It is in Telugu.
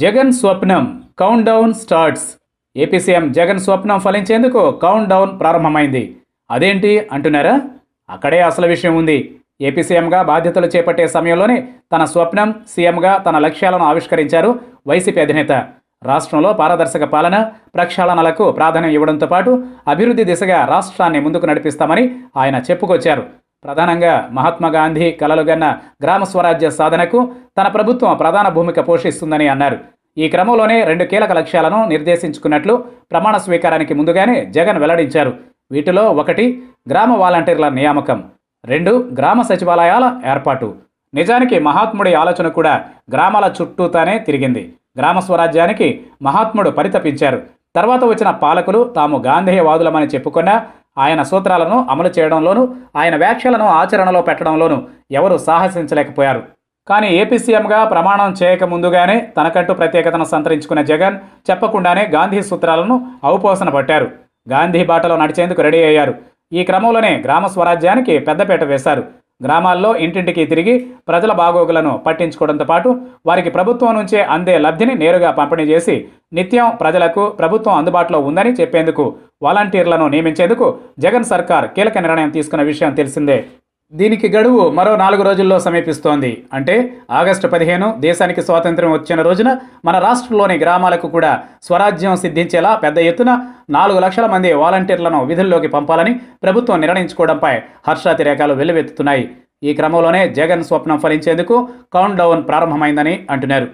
జగన్ స్వప్నం count down starts AP CM Jagan స్వప్నం ఫలించేందుకు కౌంట్ డౌన్ ప్రారంభమైంది అదేంటి అంటున్నారా అక్కడే అసలు విషయం ఉంది ఏపీ సీఎంగా బాధ్యతలు చేపట్టే సమయంలోనే తన స్వప్నం సీఎంగా తన లక్ష్యాలను ఆవిష్కరించారు వైసీపీ అధినేత రాష్ట్రంలో పారదర్శక పాలన ప్రక్షాళనలకు ప్రాధాన్యం ఇవ్వడంతో పాటు అభివృద్ధి దిశగా రాష్ట్రాన్ని ముందుకు నడిపిస్తామని ఆయన చెప్పుకొచ్చారు ప్రధానంగా మహాత్మా గాంధీ కలలుగన్న గ్రామ స్వరాజ్య సాధనకు తన ప్రభుత్వం ప్రధాన భూమిక పోషిస్తుందని అన్నారు ఈ క్రమంలోనే రెండు కీలక లక్ష్యాలను నిర్దేశించుకున్నట్లు ప్రమాణ స్వీకారానికి ముందుగానే జగన్ వెల్లడించారు వీటిలో ఒకటి గ్రామ వాలంటీర్ల నియామకం రెండు గ్రామ సచివాలయాల ఏర్పాటు నిజానికి మహాత్ముడి ఆలోచన కూడా గ్రామాల చుట్టూతానే తిరిగింది గ్రామ స్వరాజ్యానికి మహాత్ముడు పరితపించారు తర్వాత వచ్చిన పాలకులు తాము గాంధీయవాదులమని చెప్పుకున్న ఆయన సూత్రాలను అమలు చేయడంలోనూ ఆయన వ్యాఖ్యలను ఆచరణలో పెట్టడంలోనూ ఎవరు సాహసించలేకపోయారు కానీ ఏపీ సీఎంగా ప్రమాణం చేయక ముందుగానే తనకంటూ ప్రత్యేకతను సంతరించుకున్న జగన్ చెప్పకుండానే గాంధీ సూత్రాలను ఔపోసన పట్టారు గాంధీ బాటలో నడిచేందుకు రెడీ అయ్యారు ఈ క్రమంలోనే గ్రామ స్వరాజ్యానికి పెద్దపేట వేశారు గ్రామాల్లో ఇంటింటికి తిరిగి ప్రజల బాగోగులను పట్టించుకోవడంతో పాటు వారికి ప్రభుత్వం నుంచే అందే లబ్ధిని నేరుగా పంపిణీ చేసి నిత్యం ప్రజలకు ప్రభుత్వం అందుబాటులో ఉందని చెప్పేందుకు వాలంటీర్లను నియమించేందుకు జగన్ సర్కార్ కీలక నిర్ణయం తీసుకున్న విషయం తెలిసిందే దీనికి గడువు మరో నాలుగు రోజుల్లో సమీపిస్తోంది అంటే ఆగస్టు పదిహేను దేశానికి స్వాతంత్ర్యం వచ్చిన రోజున మన రాష్ట్రంలోని గ్రామాలకు కూడా స్వరాజ్యం సిద్ధించేలా పెద్ద ఎత్తున నాలుగు లక్షల మంది వాలంటీర్లను విధుల్లోకి పంపాలని ప్రభుత్వం నిర్ణయించుకోవడంపై హర్షాతిరేకాలు వెల్లువెత్తుతున్నాయి ఈ క్రమంలోనే జగన్ స్వప్నం ఫలించేందుకు కౌంట్ డౌన్ ప్రారంభమైందని అంటున్నారు